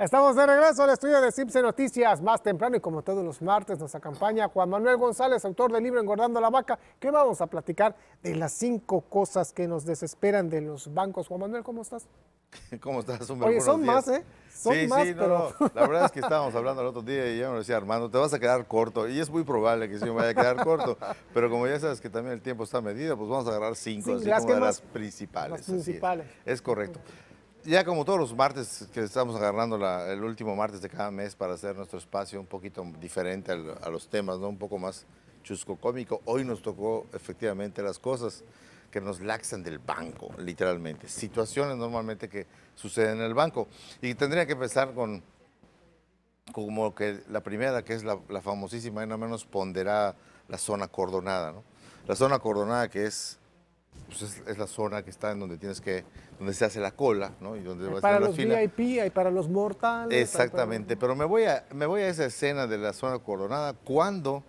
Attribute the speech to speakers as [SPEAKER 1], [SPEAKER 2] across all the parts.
[SPEAKER 1] Estamos de regreso al estudio de Simpson Noticias más temprano y como todos los martes nos acompaña Juan Manuel González, autor del libro Engordando la Vaca, que vamos a platicar de las cinco cosas que nos desesperan de los bancos. Juan Manuel, ¿cómo estás?
[SPEAKER 2] ¿Cómo estás? Oye, son más, ¿eh? Son más, pero... La verdad es que estábamos hablando el otro día y ya me decía, Armando, te vas a quedar corto. Y es muy probable que sí me vaya a quedar corto. Pero como ya sabes que también el tiempo está medido, pues vamos a agarrar cinco, las como de las principales. Las principales. es correcto ya como todos los martes que estamos agarrando la, el último martes de cada mes para hacer nuestro espacio un poquito diferente a los temas, ¿no? Un poco más chusco cómico. Hoy nos tocó efectivamente las cosas que nos laxan del banco, literalmente. Situaciones normalmente que suceden en el banco. Y tendría que empezar con como que la primera, que es la, la famosísima y no menos ponderada, la zona cordonada, ¿no? La zona cordonada que es pues, es, la zona que está en donde tienes que, donde se hace la cola, ¿no? Y donde para los VIP,
[SPEAKER 1] y para los mortales. Exactamente,
[SPEAKER 2] pero me voy, a, me voy a esa escena de la zona coronada cuando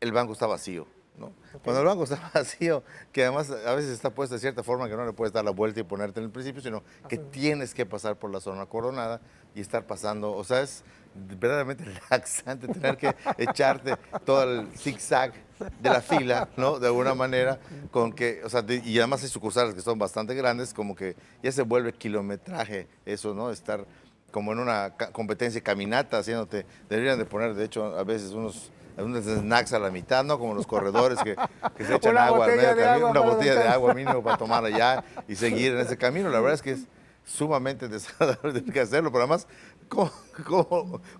[SPEAKER 2] el banco está vacío. ¿no? Cuando el banco está vacío, que además a veces está puesto de cierta forma que no le puedes dar la vuelta y ponerte en el principio, sino que tienes que pasar por la zona coronada y estar pasando, o sea, es verdaderamente laxante tener que echarte todo el zigzag de la fila, ¿no? De alguna manera, con que, o sea, y además hay sucursales que son bastante grandes, como que ya se vuelve kilometraje eso, ¿no? Estar como en una competencia caminata haciéndote, deberían de poner, de hecho, a veces unos snacks a la mitad, ¿no? Como los corredores que, que se echan agua al medio una botella de agua mínimo para tomar allá y seguir en ese camino. La verdad es que es, sumamente desagradable tener que hacerlo, pero además,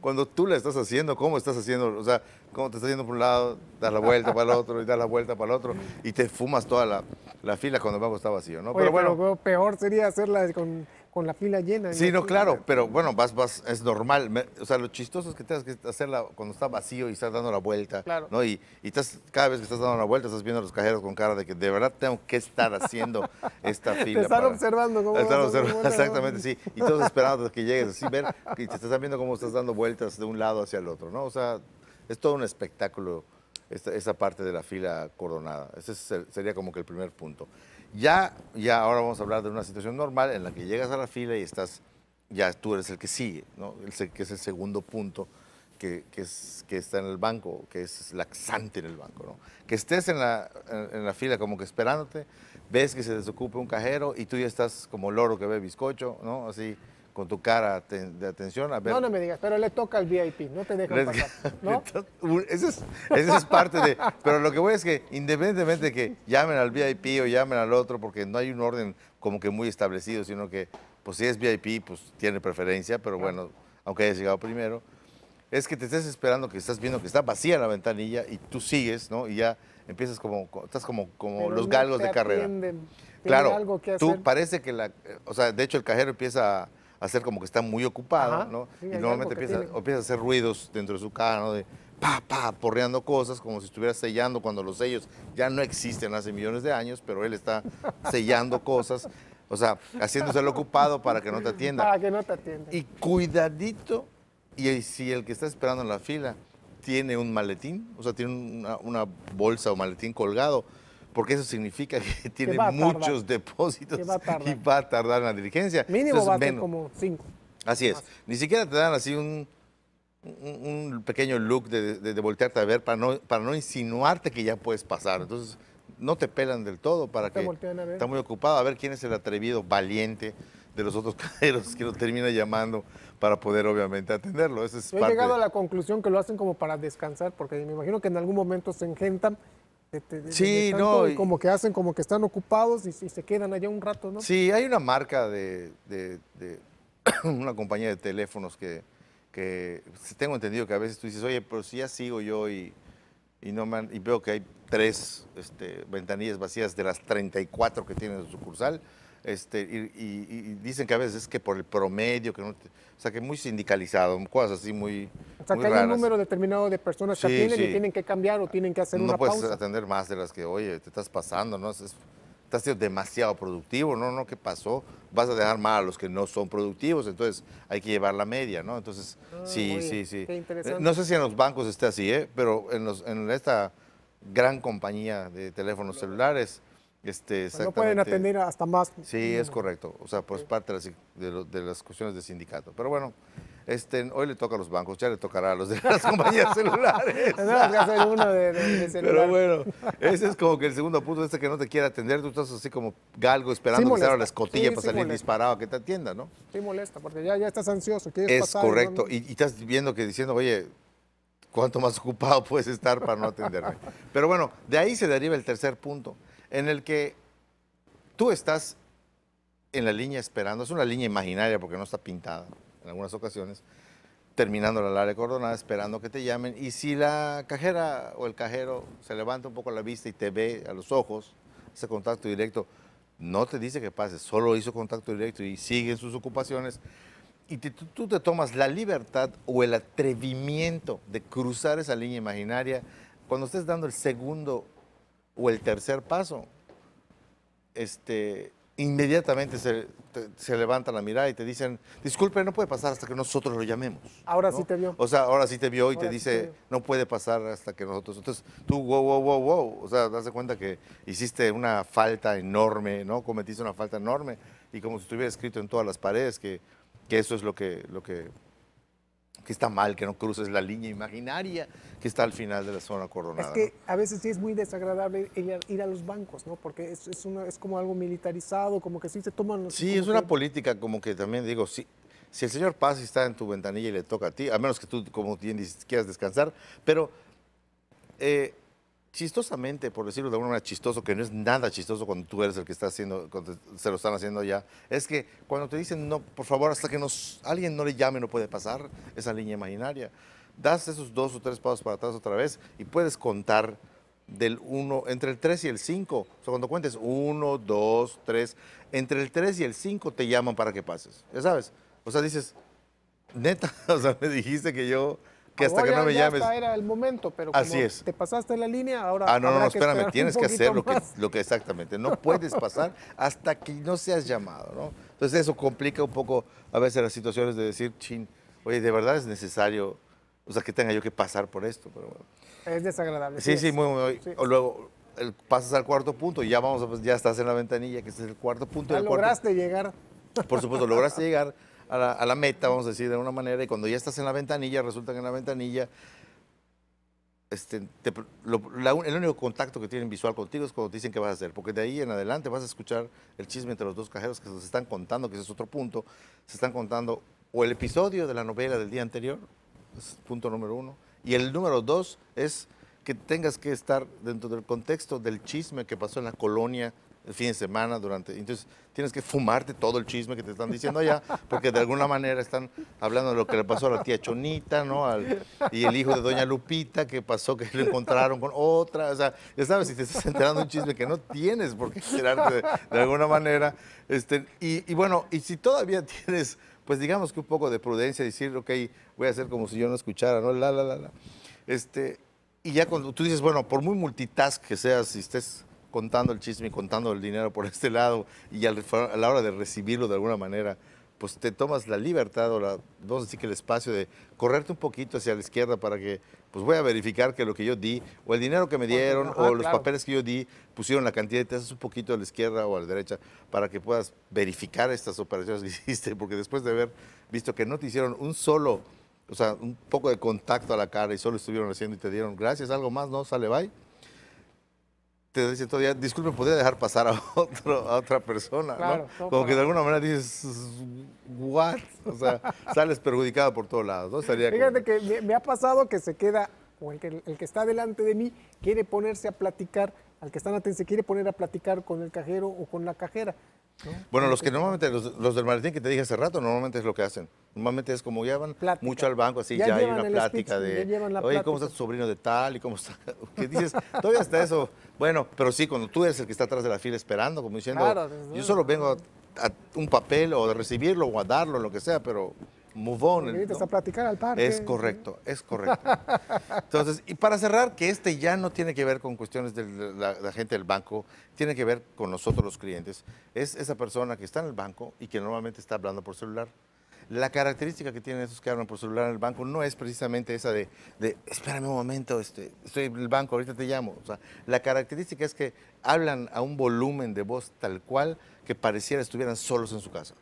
[SPEAKER 2] cuando tú la estás haciendo, ¿cómo estás haciendo? O sea, ¿cómo te estás haciendo por un lado, das la vuelta para el otro y das la vuelta para el otro y te fumas toda la, fila cuando el banco está vacío, ¿no? pero bueno.
[SPEAKER 1] peor sería hacerla con con la fila llena. Sí, no, claro,
[SPEAKER 2] pero bueno, vas, es normal. o sea, lo chistoso es que tengas que hacerla cuando está vacío y estás dando la vuelta. ¿no? Y, cada vez que estás dando la vuelta, estás viendo a los cajeros con cara de que de verdad tengo que estar haciendo esta fila. Te están observando cómo exactamente, sí. Y todos esperando que llegues, así ver, y te estás viendo cómo estás dando vueltas de un lado hacia el otro, ¿no? O sea, es todo un espectáculo esa parte de la fila coronada. Ese sería como que el primer punto. Ya, ya ahora vamos a hablar de una situación normal en la que llegas a la fila y estás, ya tú eres el que sigue, ¿no? el, que es el segundo punto que, que, que está en el banco, que es laxante en el banco. ¿no? Que estés en la, en, la fila como que esperándote, ves que se desocupe un cajero y tú ya estás como loro que ve bizcocho, ¿no? así con tu cara de atención. A ver. No, no
[SPEAKER 1] me digas, pero le toca al VIP, no te dejo pasar. ¿no?
[SPEAKER 2] Esa es, es parte de... Pero lo que voy es que independientemente de que llamen al VIP o llamen al otro, porque no hay un orden como que muy establecido, sino que, pues si es VIP, pues tiene preferencia, pero bueno, aunque hayas llegado primero, es que te estés esperando, que estás viendo que está vacía la ventanilla y tú sigues, ¿no? Y ya empiezas como, estás como, como los galgos de carrera.
[SPEAKER 1] Claro, algo que hacer? tú
[SPEAKER 2] parece que la, o sea, de hecho el cajero empieza a hacer como que está muy ocupado, ¿no? y normalmente empieza, a hacer ruidos dentro de su cara, ¿no? De pa, pa, porreando cosas, como si estuviera sellando cuando los sellos ya no existen hace millones de años, pero él está sellando cosas, o sea, haciéndose el ocupado para que no te atienda. Para
[SPEAKER 1] que no te atienda. Y cuidadito,
[SPEAKER 2] y si el que está esperando en la fila tiene un maletín, o sea, tiene una bolsa o maletín colgado, porque eso significa que tiene muchos depósitos y va a tardar en la diligencia. Mínimo va a ser
[SPEAKER 1] como cinco.
[SPEAKER 2] Así es. Ni siquiera te dan así un, pequeño look de, voltearte a ver para no, para no insinuarte que ya puedes pasar. Entonces, no te pelan del todo para que... Está muy ocupado a ver quién es el atrevido, valiente de los otros caderos que lo termina llamando para poder obviamente atenderlo. es he llegado a la
[SPEAKER 1] conclusión que lo hacen como para descansar, porque me imagino que en algún momento se engentan sí, no. como que hacen como que están ocupados y, se quedan allá un rato, ¿no? Sí,
[SPEAKER 2] hay una marca de, una compañía de teléfonos que, que, tengo entendido que a veces tú dices, oye, pero si ya sigo yo y, no y veo que hay tres este, ventanillas vacías de las 34 que tienen en su sucursal, este, y, dicen que a veces es que por el promedio, que o sea, que muy sindicalizado, cosas así muy. O sea, que hay un número
[SPEAKER 1] determinado de personas que y tienen que cambiar o tienen que hacer una pausa. No puedes
[SPEAKER 2] atender más de las que, oye, te estás pasando, ¿no? has estás demasiado productivo, ¿no? ¿no? ¿Qué pasó? Vas a dejar mal a los que no son productivos, entonces hay que llevar la media, ¿no? Entonces, ah, sí, sí, sí, eh, No sé si en los bancos está así, ¿eh? Pero en, los, en esta gran compañía de teléfonos celulares. Este, no pueden atender hasta más. Sí, es correcto. O sea, pues parte de las, de, cuestiones de sindicato. Pero bueno, este, hoy le toca a los bancos, ya le tocará a los de las compañías celulares. No, uno de, celular. Pero bueno, ese es como que el segundo punto, este que no te quiere atender, tú estás así como galgo esperando que se la escotilla para salir disparado a que te atienda, ¿no?
[SPEAKER 1] Sí molesta, porque ya, estás ansioso, quieres es correcto, y, y
[SPEAKER 2] estás viendo que diciendo, oye, ¿cuánto más ocupado puedes estar para no atenderme? Pero bueno, de ahí se deriva el tercer punto en el que tú estás en la línea esperando, es una línea imaginaria porque no está pintada en algunas ocasiones, terminando la larga coordenada esperando que te llamen. Y si la cajera o el cajero se levanta un poco la vista y te ve a los ojos, ese contacto directo, no te dice que pases, solo hizo contacto directo y sigue en sus ocupaciones. Y tú te tomas la libertad o el atrevimiento de cruzar esa línea imaginaria cuando estés dando el segundo o el tercer paso, este, inmediatamente se, se, levanta la mirada y te dicen, disculpe, no puede pasar hasta que nosotros lo llamemos.
[SPEAKER 1] Ahora sí te vio. O sea,
[SPEAKER 2] ahora sí te vio y te dice, no puede pasar hasta que nosotros. Entonces tú, wow, wow, wow, wow. O sea, das cuenta que hiciste una falta enorme, ¿no? Cometiste una falta enorme y como si estuviera escrito en todas las paredes que, que eso es lo que, lo que que está mal, que no cruces la línea imaginaria que está al final de la zona coronada. Es que
[SPEAKER 1] a veces sí es muy desagradable ir a, los bancos, ¿no? Porque es, como algo militarizado, como que sí se
[SPEAKER 2] toman los... Sí, es una política como que también digo, si el señor Paz está en tu ventanilla y le toca a ti, a menos que tú, como tienes quieras descansar, pero eh, chistosamente, por decirlo de alguna manera, chistoso, que no es nada chistoso cuando tú eres el que está haciendo, se lo están haciendo ya, es que cuando te dicen, no, por favor, hasta que nos, alguien no le llame, no puede pasar esa línea imaginaria. Das esos dos o tres pasos para atrás otra vez y puedes contar del 1, entre el 3 y el 5. O sea, cuando cuentes 1, 2, 3, entre el 3 y el 5 te llaman para que pases. Ya sabes. O sea, dices, neta, o sea, me dijiste que yo que hasta que no me llames.
[SPEAKER 1] Era el momento, pero Así es. Te pasaste la línea, ahora. Ah, no, no, no espérame, tienes que hacer lo que, exactamente. No puedes pasar
[SPEAKER 2] hasta que no seas llamado, ¿no? Entonces eso complica un poco a veces las situaciones de decir, chin, oye, de verdad es necesario, o sea, que tenga yo que pasar por esto, pero Es desagradable. Sí, sí, muy, muy. O luego pasas al cuarto punto y ya vamos, pues, ya estás en la ventanilla, que es el cuarto punto. Ya lograste llegar. Por supuesto, lograste llegar a la, meta, vamos a decir, de una manera, y cuando ya estás en la ventanilla, resulta que en la ventanilla este, el único contacto que tienen visual contigo es cuando te dicen qué vas a hacer, porque de ahí en adelante vas a escuchar el chisme entre los dos cajeros que se están contando, que ese es otro punto, se están contando o el episodio de la novela del día anterior, es punto número uno, y el número dos es que tengas que estar dentro del contexto del chisme que pasó en la colonia el fin de semana, durante... Entonces tienes que fumarte todo el chisme que te están diciendo allá, porque de alguna manera están hablando de lo que le pasó a la tía Chonita, ¿no? y el hijo de doña Lupita, que pasó que lo encontraron con otra. O sea, ya sabes, si te estás enterando un chisme que no tienes por qué enterarte de, alguna manera. Este, y, bueno, y si todavía tienes, pues digamos que un poco de prudencia, decir, ok, voy a hacer como si yo no escuchara, ¿no? La, la, la, la. Este, y ya cuando tú dices, bueno, por muy multitask que seas, si estés contando el chisme y contando el dinero por este lado y a la hora de recibirlo de alguna manera, pues te tomas la libertad o la, vamos a decir que el espacio de correrte un poquito hacia la izquierda para que, pues voy a verificar que lo que yo di, o el dinero que me dieron, o ah, los papeles que yo di, pusieron la cantidad y te haces un poquito a la izquierda o a la derecha para que puedas verificar estas operaciones que hiciste, porque después de haber visto que no te hicieron un solo, o sea, un poco de contacto a la cara y solo estuvieron haciendo y te dieron gracias, algo más, no, sale, bye te dicen todavía, disculpe, ¿podría dejar pasar a, otro, a otra persona? ¿no? Como que de alguna manera dices, ¿what? O sea, sales perjudicado por todos lados. Fíjate
[SPEAKER 1] que me, ha pasado que se queda, o el que, el que está delante de mí quiere ponerse a platicar, al que está delante se quiere poner a platicar con el cajero o con la cajera. Bueno,
[SPEAKER 2] los que normalmente, los, del martín que te dije hace rato, normalmente es lo que hacen. Normalmente es como llevan mucho al banco, así ya, hay una plática de, oye, ¿cómo está tu sobrino de tal? ¿Y cómo está? ¿Qué dices? Todavía está eso. Bueno, pero sí, cuando tú eres el que está atrás de la fila esperando, como diciendo, yo solo vengo a, un papel o a recibirlo o a darlo, lo que sea, pero move on. a
[SPEAKER 1] platicar al parque. Es correcto,
[SPEAKER 2] es correcto. Entonces, y para cerrar, que este ya no tiene que ver con cuestiones de la, gente del banco, tiene que ver con nosotros los clientes. Es esa persona que está en el banco y que normalmente está hablando por celular. La característica que tienen esos que hablan por celular en el banco no es precisamente esa de, espérame un momento, este, estoy en el banco, ahorita te llamo. sea, la característica es que hablan a un volumen de voz tal cual que pareciera estuvieran solos en su casa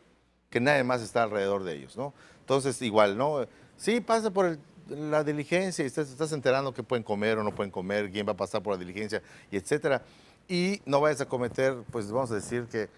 [SPEAKER 2] que nadie más está alrededor de ellos, ¿no? Entonces, igual, ¿no? Sí, pasa por la diligencia y estás, enterando qué pueden comer o no pueden comer, quién va a pasar por la diligencia y etcétera. Y no vayas a cometer, pues vamos a decir que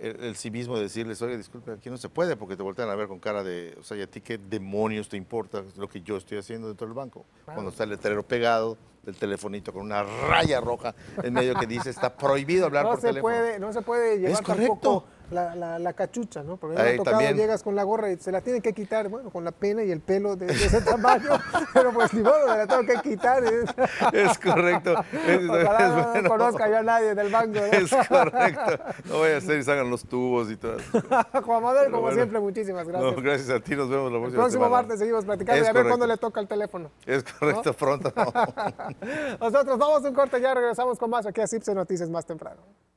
[SPEAKER 2] el, sí mismo de decirles, oye, disculpe, aquí no se puede porque te voltean a ver con cara de, o sea, ¿y a ti qué demonios te importa lo que yo estoy haciendo dentro del banco? Cuando está el letrero pegado, el telefonito con una raya roja en medio que dice, está prohibido hablar no se Puede,
[SPEAKER 1] no se puede llevar es correcto la, cachucha, ¿no? Porque Ahí, tocado, llegas con la gorra y se la tienen que quitar, bueno, con la pena y el pelo de, ese tamaño, pero pues ni modo, me la tengo que quitar. ¿eh? Es correcto. Ojalá, no, conozca yo a nadie del banco. ¿no? ¿eh? Es correcto.
[SPEAKER 2] No voy a hacer y salgan los tubos y todo eso.
[SPEAKER 1] Juan Manuel, como siempre, muchísimas gracias.
[SPEAKER 2] gracias a ti, nos vemos la próxima El próximo martes
[SPEAKER 1] seguimos platicando y a ver cuándo le toca el teléfono.
[SPEAKER 2] Es correcto, pronto.
[SPEAKER 1] Nosotros vamos a un corte ya, regresamos con más aquí a Cipse Noticias más temprano.